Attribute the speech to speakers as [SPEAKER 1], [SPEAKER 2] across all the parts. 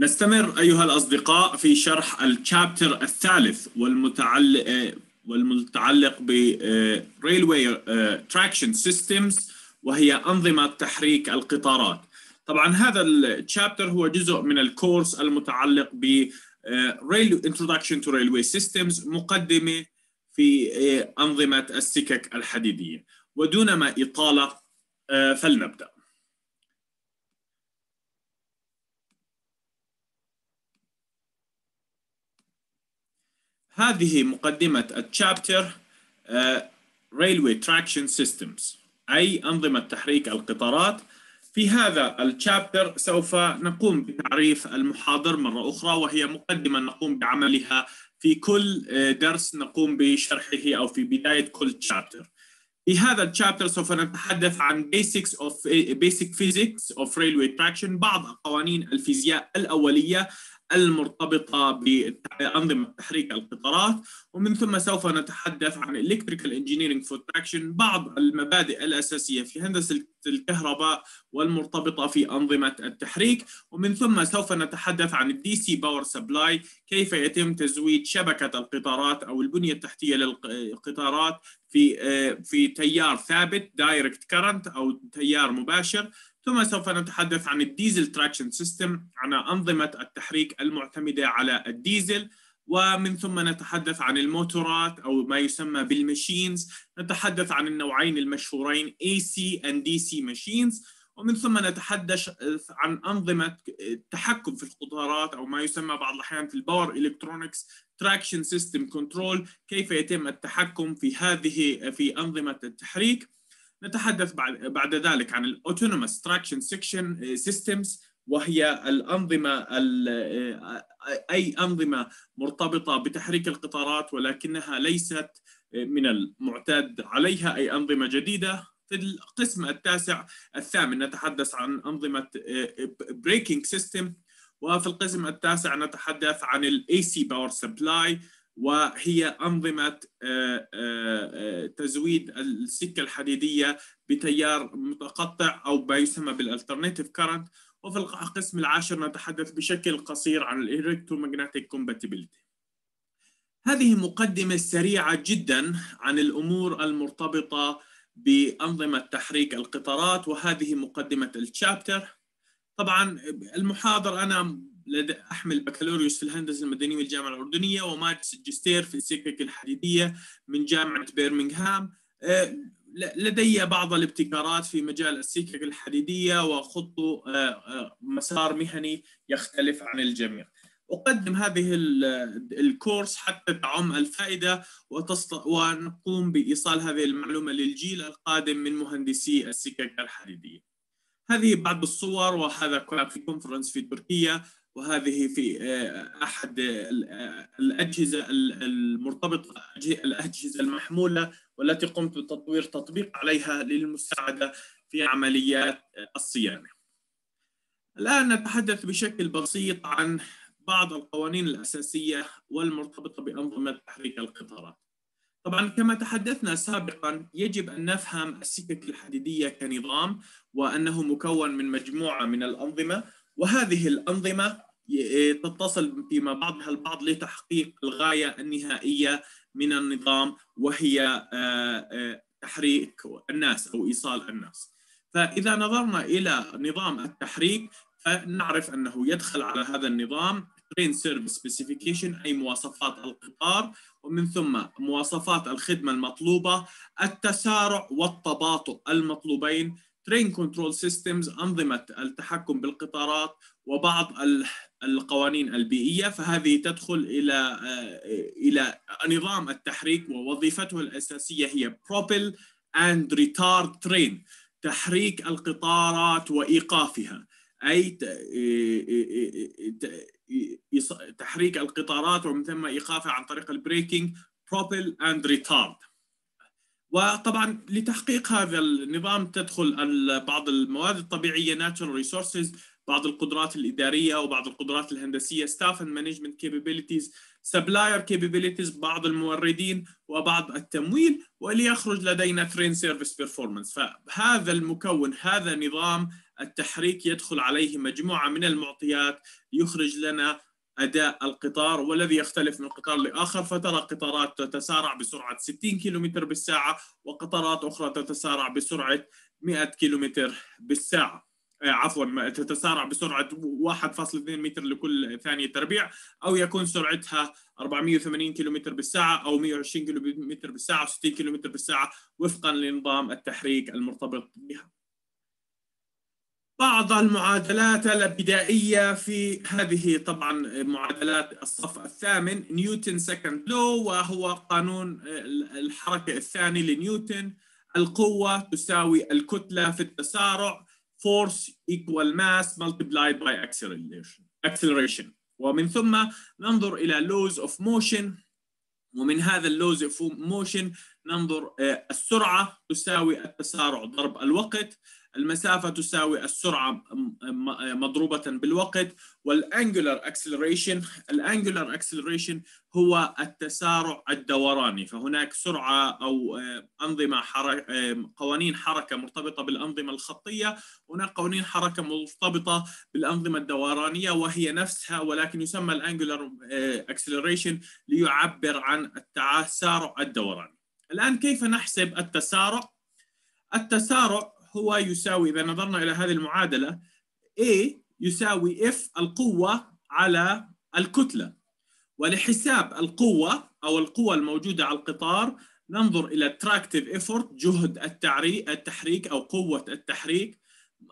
[SPEAKER 1] نستمر أيها الأصدقاء في شرح الشابتر الثالث والمتعلق والمتعلق ب آه، Railway آه، Traction Systems وهي أنظمة تحريك القطارات طبعا هذا الشابتر هو جزء من الكورس المتعلق ب آه، Rail Introduction to Railway Systems مقدمة في أنظمة السكك الحديدية ودون ما إطالة فلنبدأ هذه مقدمة التشابتر uh, Railway Traction Systems أي أنظمة تحريك القطارات في هذا التشابتر سوف نقوم بتعريف المحاضر مرة أخرى وهي مقدمة نقوم بعملها في كل uh, درس نقوم بشرحه أو في بداية كل تشابتر في هذا التشابتر سوف نتحدث عن basics of uh, basic physics of railway traction بعض قوانين الفيزياء الأولية المرتبطة بأنظمة تحريك القطارات ومن ثم سوف نتحدث عن Electrical Engineering for Traction بعض المبادئ الأساسية في هندسة الكهرباء والمرتبطة في أنظمة التحريك ومن ثم سوف نتحدث عن الدي سي باور سبلاي كيف يتم تزويد شبكة القطارات أو البنية التحتية للقطارات في آه، في تيار ثابت دايركت كرنت أو تيار مباشر ثم سوف نتحدث عن الديزل تراكشن سيستم عن أنظمة التحريك المعتمدة على الديزل ومن ثم نتحدث عن الموتورات أو ما يسمى بالماشينز نتحدث عن النوعين المشهورين AC and DC ماشينز ومن ثم نتحدث عن أنظمة التحكم في القطارات أو ما يسمى بعض الأحيان في الباور إلكترونكس تراكشن سيستم كنترول كيف يتم التحكم في هذه في أنظمة التحريك نتحدث بعد, ذلك عن الاوتونوموس تراكشن سيكشن سيستمز وهي الانظمه آه، اي انظمه مرتبطه بتحريك القطارات ولكنها ليست آه، من المعتاد عليها اي انظمه جديده في القسم التاسع الثامن نتحدث عن انظمه آه، بريكنج سيستم وفي القسم التاسع نتحدث عن الاي سي باور سبلاي وهي أنظمة آه، آه، آه، تزويد السكة الحديدية بتيار متقطع أو ما يسمى بالالترناتيف كارنت وفي القسم العاشر نتحدث بشكل قصير عن الإلكترومغناطيك كومباتيبلتي هذه مقدمة سريعة جدا عن الأمور المرتبطة بأنظمة تحريك القطارات وهذه مقدمة الشابتر طبعا المحاضر أنا لدى أحمل بكالوريوس في الهندسة المدنية من الجامعة الأردنية وماجستير في السكك الحديدية من جامعة بيرمنغهام آه، لدي بعض الابتكارات في مجال السكك الحديدية وخط آه، آه، مسار مهني يختلف عن الجميع أقدم هذه الكورس حتى تعم الفائدة ونقوم بإيصال هذه المعلومة للجيل القادم من مهندسي السكك الحديدية هذه بعض الصور وهذا كان في كونفرنس في تركيا وهذه في آه، احد آه، الاجهزه المرتبطه الاجهزه المحموله والتي قمت بتطوير تطبيق عليها للمساعده في عمليات الصيانه. الان نتحدث بشكل بسيط عن بعض القوانين الاساسيه والمرتبطه بانظمه تحريك القطارات. طبعا كما تحدثنا سابقا يجب ان نفهم السكك الحديديه كنظام وانه مكون من مجموعه من الانظمه وهذه الأنظمة إيه، تتصل فيما بعضها البعض لتحقيق الغاية النهائية من النظام وهي آه، آه، تحريك الناس أو إيصال الناس فإذا نظرنا إلى نظام التحريك فنعرف أنه يدخل على هذا النظام train service specification أي مواصفات القطار ومن ثم مواصفات الخدمة المطلوبة التسارع والتباطؤ المطلوبين ترين كنترول سيستمز أنظمة التحكم بالقطارات وبعض القوانين البيئية فهذه تدخل إلى آه، إلى نظام التحريك ووظيفته الأساسية هي propel and retard train تحريك القطارات وإيقافها أي آه، آه، تحريك القطارات ومن ثم إيقافها عن طريق البريكنج propel and retard وطبعا لتحقيق هذا النظام تدخل بعض المواد الطبيعيه natural ريسورسز بعض القدرات الاداريه وبعض القدرات الهندسيه ستاف and مانجمنت capabilities سبلاير capabilities بعض الموردين وبعض التمويل وليخرج لدينا train سيرفيس performance فهذا المكون هذا نظام التحريك يدخل عليه مجموعه من المعطيات يخرج لنا اداء القطار والذي يختلف من قطار لاخر فترى قطارات تتسارع بسرعه 60 كم بالساعه وقطارات اخرى تتسارع بسرعه 100 كم بالساعه آه، عفوا تتسارع بسرعه 1.2 متر لكل ثانيه تربيع او يكون سرعتها 480 كم بالساعه او 120 كم بالساعه و 60 كم بالساعه وفقا لنظام التحريك المرتبط بها. بعض المعادلات البدائية في هذه طبعا معادلات الصف الثامن نيوتن سكند لو وهو قانون الحركة الثاني لنيوتن القوة تساوي الكتلة في التسارع force equal mass multiplied by acceleration acceleration ومن ثم ننظر إلى laws of motion ومن هذا اللوز اوف موشن ننظر آه، السرعه تساوي التسارع ضرب الوقت المسافة تساوي السرعة مضروبة بالوقت والانجولار اكسلريشن الانجولار اكسلريشن هو التسارع الدوراني فهناك سرعة أو آه، أنظمة حركة قوانين حركة مرتبطة بالأنظمة الخطية هناك قوانين حركة مرتبطة بالأنظمة الدورانية وهي نفسها ولكن يسمى الانجولار اكسلريشن آه، ليعبر عن التسارع الدوراني الآن كيف نحسب التسارع؟ التسارع هو يساوي إذا نظرنا إلى هذه المعادلة A يساوي F القوة على الكتلة ولحساب القوة أو القوة الموجودة على القطار ننظر إلى attractive ايفورت جهد التعريق التحريك أو قوة التحريك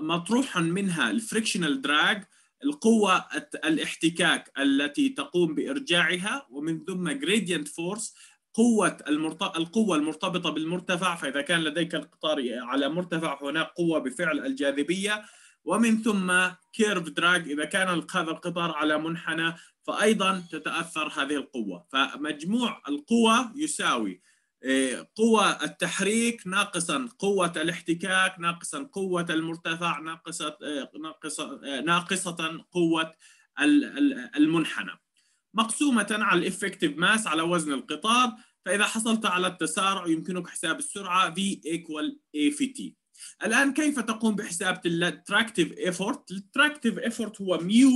[SPEAKER 1] مطروح منها الفريكشنال دراج القوة الاحتكاك التي تقوم بإرجاعها ومن ثم gradient force قوة المرت... القوة المرتبطة بالمرتفع فإذا كان لديك القطار على مرتفع هناك قوة بفعل الجاذبية ومن ثم كيرف دراج إذا كان هذا القطار على منحنى فأيضا تتأثر هذه القوة فمجموع القوى يساوي إيه، قوة التحريك ناقصا قوة الاحتكاك ناقصا قوة المرتفع ناقصة إيه، ناقصة إيه، ناقصة قوة المنحنى مقسومة على الإفكتيف ماس على وزن القطار فإذا حصلت على التسارع يمكنك حساب السرعة V equal A في T الآن كيف تقوم بحساب الاتراكتيف ايفورت؟ الاتراكتيف ايفورت هو ميو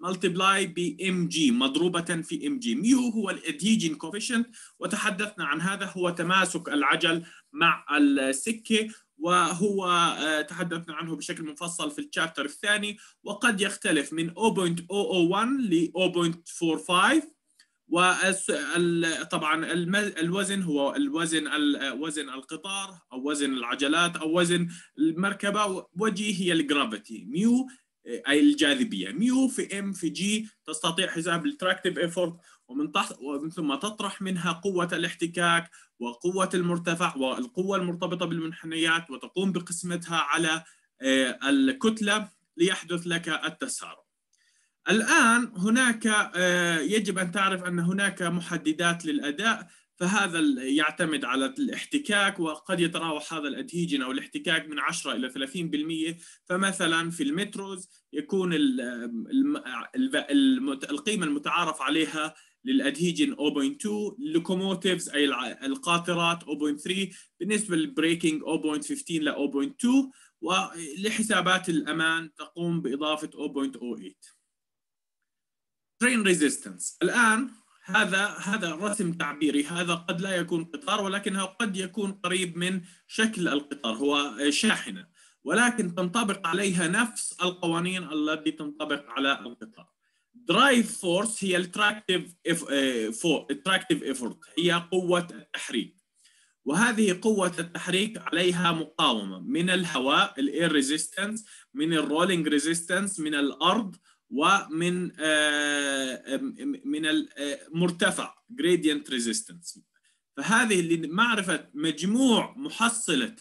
[SPEAKER 1] ملتبلاي بام جي مضروبة في ام جي، ميو هو الاديجين كوفيشنت وتحدثنا عن هذا هو تماسك العجل مع السكة وهو آه، تحدثنا عنه بشكل مفصل في الشابتر الثاني وقد يختلف من 0.001 ل 0.45 وطبعا الوزن هو الوزن وزن القطار او وزن العجلات او وزن المركبه وجي هي الجرافيتي ميو اي الجاذبيه ميو في ام في جي تستطيع حساب التراكتيف ايفورت ومن ومن ثم تطرح منها قوه الاحتكاك وقوه المرتفع والقوه المرتبطه بالمنحنيات وتقوم بقسمتها على آه، الكتله ليحدث لك التسارع الآن هناك آه، يجب أن تعرف أن هناك محددات للأداء فهذا يعتمد على الاحتكاك وقد يتراوح هذا الادهيجن او الاحتكاك من 10 الى 30% فمثلا في المتروز يكون القيمه المتعارف عليها للادهيجن 0.2 لوكوموتيفز اي القاطرات 0.3 بالنسبه للبريكنج 0.15 ل 0.2 ولحسابات الامان تقوم باضافه 0.08 Train resistance. الان هذا هذا رسم تعبيري هذا قد لا يكون قطار ولكنها قد يكون قريب من شكل القطار هو شاحنه ولكن تنطبق عليها نفس القوانين التي تنطبق على القطار Drive force هي attractive eh, effort ايفورت هي قوه التحريك وهذه قوة التحريك عليها مقاومة من الهواء الاير ريزيستنس من الرولينج ريزيستنس من الأرض ومن آه، من المرتفع آه، gradient resistance فهذه لمعرفة مجموع محصلة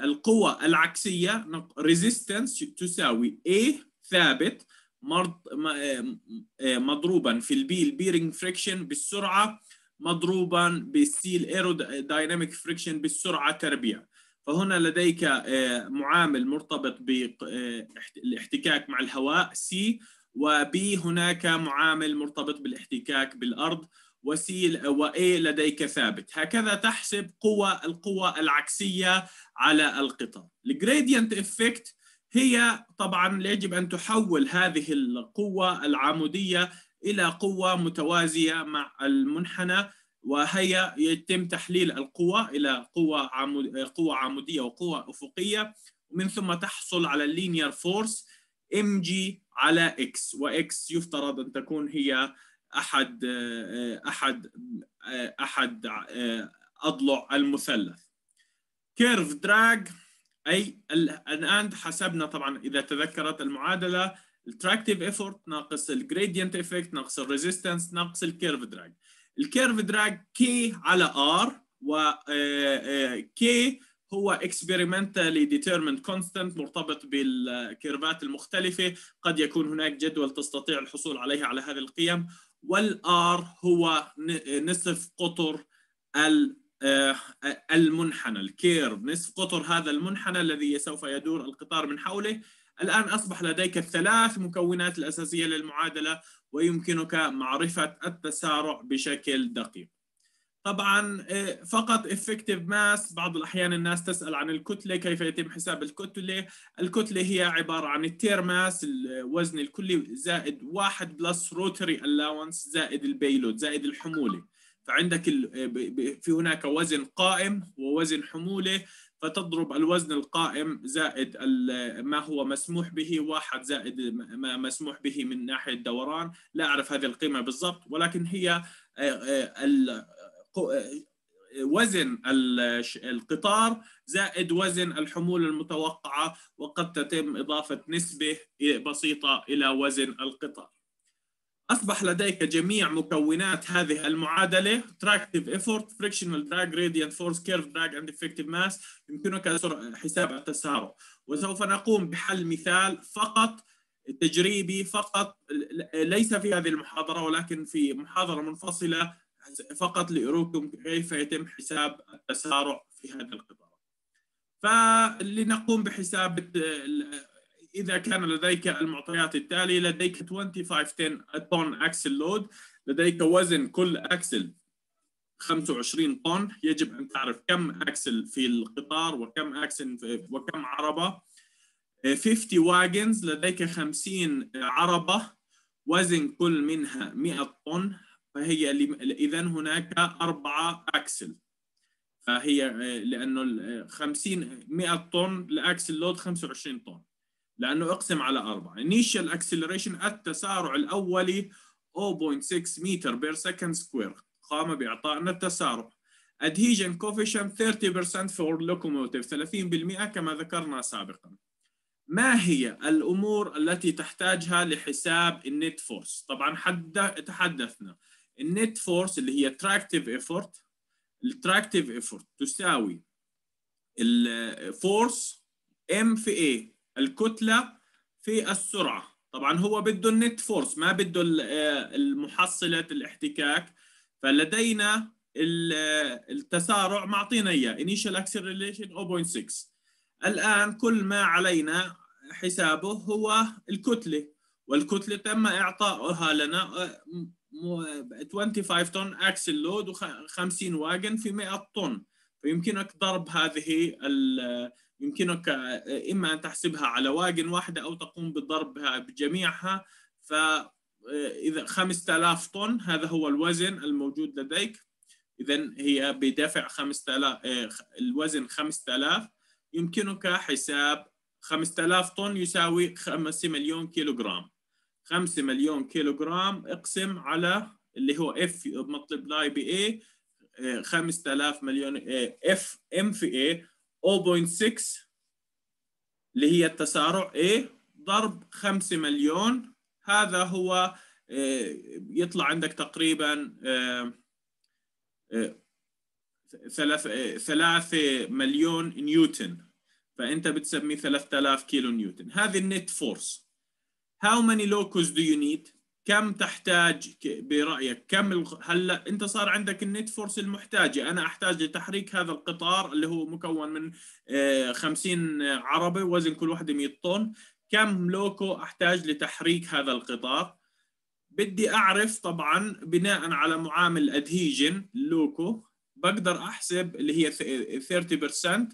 [SPEAKER 1] القوى العكسية resistance تساوي A ثابت آه، مضروبا في البي البيرنج فريكشن بالسرعة مضروبا بالسي الايرودايناميك فريكشن بالسرعة تربيع فهنا لديك معامل مرتبط بالاحتكاك مع الهواء سي وبي هناك معامل مرتبط بالاحتكاك بالأرض وسي واي لديك ثابت هكذا تحسب قوى القوى العكسية على القطار الجريدينت إفكت هي طبعا يجب أن تحول هذه القوة العمودية إلى قوة متوازية مع المنحنى وهي يتم تحليل القوة إلى قوة قوة عمودية وقوة أفقية ومن ثم تحصل على اللينير فورس ام جي على اكس واكس يفترض ان تكون هي احد احد احد اضلع المثلث كيرف دراج اي الان حسبنا طبعا اذا تذكرت المعادله التراكتيف ايفورت ناقص الجريدينت ايفكت ناقص الريزيستنس ناقص الكيرف دراج الكيرف دراج كي على ار و كي آه، آه، هو experimentally determined constant مرتبط بالكيرفات المختلفة قد يكون هناك جدول تستطيع الحصول عليها على هذه القيم والآر هو نصف قطر آه، المنحنى الكيرف نصف قطر هذا المنحنى الذي سوف يدور القطار من حوله الآن أصبح لديك الثلاث مكونات الأساسية للمعادلة ويمكنك معرفة التسارع بشكل دقيق طبعا آه، فقط effective mass بعض الأحيان الناس تسأل عن الكتلة كيف يتم حساب الكتلة الكتلة هي عبارة عن التير ماس الوزن الكلي زائد واحد بلس روتري allowance زائد البيلود زائد الحمولة فعندك آه، في هناك وزن قائم ووزن حمولة فتضرب الوزن القائم زائد ما هو مسموح به واحد زائد ما مسموح به من ناحية الدوران لا أعرف هذه القيمة بالضبط ولكن هي آه، وزن القطار زائد وزن الحمول المتوقعة وقد تتم إضافة نسبة بسيطة إلى وزن القطار أصبح لديك جميع مكونات هذه المعادلة Tractive Effort, Frictional Drag, Gradient Force, Curve Drag and Effective Mass يمكنك حساب التسارع وسوف نقوم بحل مثال فقط تجريبي فقط ليس في هذه المحاضرة ولكن في محاضرة منفصلة فقط لأروكم كيف يتم حساب التسارع في هذا القطار فلنقوم بحساب إذا كان لديك المعطيات التالية لديك 25 طن أكسل لود لديك وزن كل أكسل 25 طن يجب أن تعرف كم أكسل في القطار وكم أكسل وكم عربة 50 واجنز لديك 50 عربة وزن كل منها 100 طن فهي اذا هناك أربعة اكسل فهي آه، لانه 50 100 آه، طن الاكسل لود 25 طن لانه اقسم على أربعة initial acceleration التسارع الاولي 0.6 متر بير سكند سكوير قام باعطائنا التسارع adhesion coefficient 30% for locomotive 30% كما ذكرنا سابقا ما هي الامور التي تحتاجها لحساب النت فورس طبعا حد تحدثنا النت فورس اللي هي تراكتيف ايفورت التراكتيف ايفورت تساوي الفورس ام في اي الكتله في السرعه طبعا هو بده النت فورس ما بده آه، المحصله الاحتكاك فلدينا آه، التسارع معطينا اياه initial acceleration 0.6 الان كل ما علينا حسابه هو الكتله والكتله تم اعطائها لنا آه، 25 طن اكسل لود و50 واجن في 100 طن فيمكنك ضرب هذه يمكنك اما ان تحسبها على واجن واحده او تقوم بضربها بجميعها ف اذا 5000 طن هذا هو الوزن الموجود لديك اذا هي بدفع 5000 الوزن 5000 يمكنك حساب 5000 طن يساوي 5 مليون كيلوغرام 5 مليون كيلو جرام اقسم على اللي هو اف مطلب لاي بي اي 5000 آه، مليون اف آه، ام في اي 0.6 اللي هي التسارع اي ضرب 5 مليون هذا هو آه، يطلع عندك تقريبا 3 مليون نيوتن فأنت بتسميه 3000 كيلو نيوتن هذه النت فورس how many locos do you need كم تحتاج برايك كم هلا انت صار عندك النت فورس المحتاجه انا احتاج لتحريك هذا القطار اللي هو مكون من 50 آه، عربه وزن كل واحده 100 طن كم لوكو احتاج لتحريك هذا القطار بدي اعرف طبعا بناء على معامل أدهيجن لوكو بقدر احسب اللي هي 30%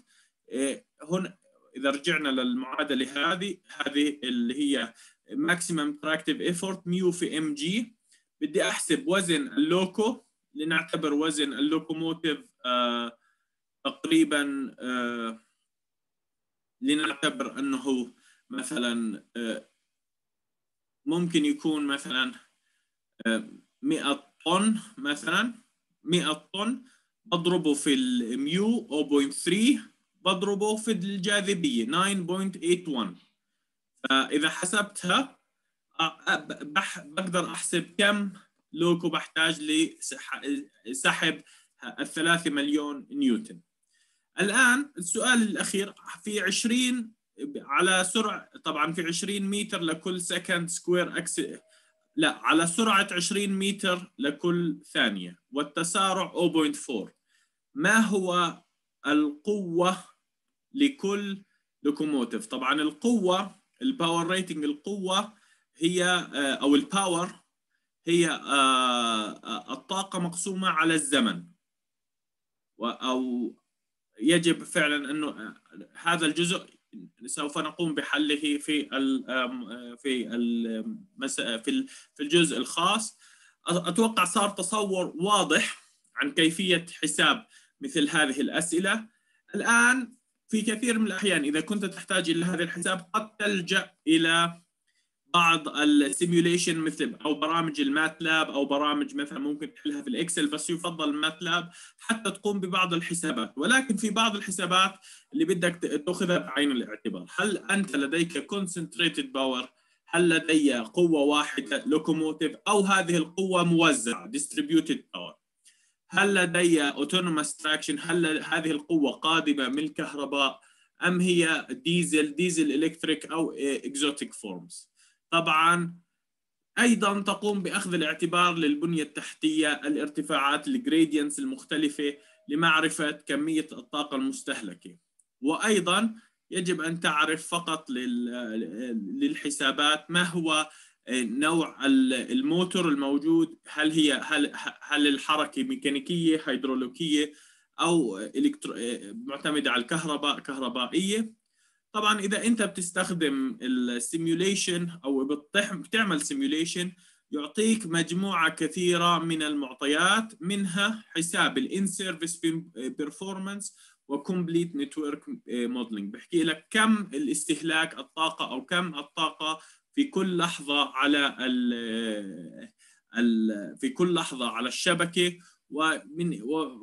[SPEAKER 1] آه، هنا اذا رجعنا للمعادله هذه هذه اللي هي ماكسيمم تراكتيف ايفورت ميو في ام جي بدي احسب وزن اللوكو لنعتبر وزن اللوكوموتيف آه، تقريبا آه، لنعتبر انه مثلا آه، ممكن يكون مثلا 100 طن مثلا 100 طن بضربه في الميو 0.3 بضربه في الجاذبيه 9.81 فاذا حسبتها آه، بقدر احسب كم لوكو بحتاج لسحب الثلاثة مليون نيوتن الان السؤال الاخير في 20 على سرعه طبعا في 20 متر لكل سكند سكوير أكس لا على سرعه 20 متر لكل ثانيه والتسارع 0.4 ما هو القوه لكل لوكوموتيف طبعا القوه الباور ريتنج القوه هي آه، او الباور هي آه، آه، الطاقه مقسومه على الزمن او يجب فعلا انه هذا الجزء سوف نقوم بحله في في في في الجزء الخاص اتوقع صار تصور واضح عن كيفيه حساب مثل هذه الاسئله الان في كثير من الأحيان إذا كنت تحتاج إلى هذا الحساب قد تلجأ إلى بعض السيميوليشن مثل او برامج الماتلاب او برامج مثلا ممكن تحلها في الاكسل بس يفضل الماتلاب حتى تقوم ببعض الحسابات ولكن في بعض الحسابات اللي بدك تاخذها بعين الاعتبار هل انت لديك كونسنتريتد باور هل لدي قوه واحده لوكوموتيف او هذه القوه موزعه ديستريبيوتد باور هل لدي اوتونوموس تراكشن هل هذه القوه قادمه من الكهرباء ام هي ديزل ديزل الكتريك او اكزوتيك فورمز طبعا ايضا تقوم باخذ الاعتبار للبنيه التحتيه الارتفاعات الجريدينتس المختلفه لمعرفه كميه الطاقه المستهلكه وايضا يجب ان تعرف فقط للحسابات ما هو إيه، نوع الموتور الموجود هل هي هل هل الحركه ميكانيكيه هيدروليكيه او إلكترو... إيه، معتمده على الكهرباء كهربائيه طبعا اذا انت بتستخدم السيميوليشن او بتعمل سيميوليشن يعطيك مجموعه كثيره من المعطيات منها حساب الان سيرفيس بيرفورمانس وكومبليت نتورك موديلنج بحكي لك كم الاستهلاك الطاقه او كم الطاقه في كل لحظه على ال في كل لحظه على الشبكه ومن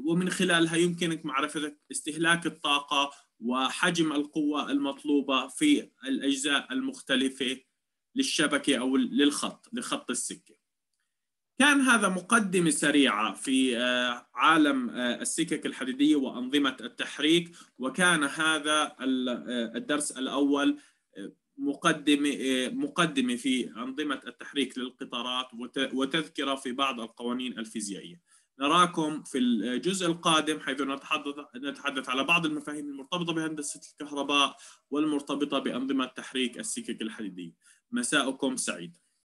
[SPEAKER 1] ومن خلالها يمكنك معرفه استهلاك الطاقه وحجم القوه المطلوبه في الاجزاء المختلفه للشبكه او للخط لخط السكه. كان هذا مقدمة سريعة في آه، عالم آه، السكك الحديدية وأنظمة التحريك وكان هذا آه، الدرس الأول مقدمة مقدمة في أنظمة التحريك للقطارات وتذكرة في بعض القوانين الفيزيائية نراكم في الجزء القادم حيث نتحدث نتحدث على بعض المفاهيم المرتبطة بهندسة الكهرباء والمرتبطة بأنظمة تحريك السكك الحديدية مساءكم سعيد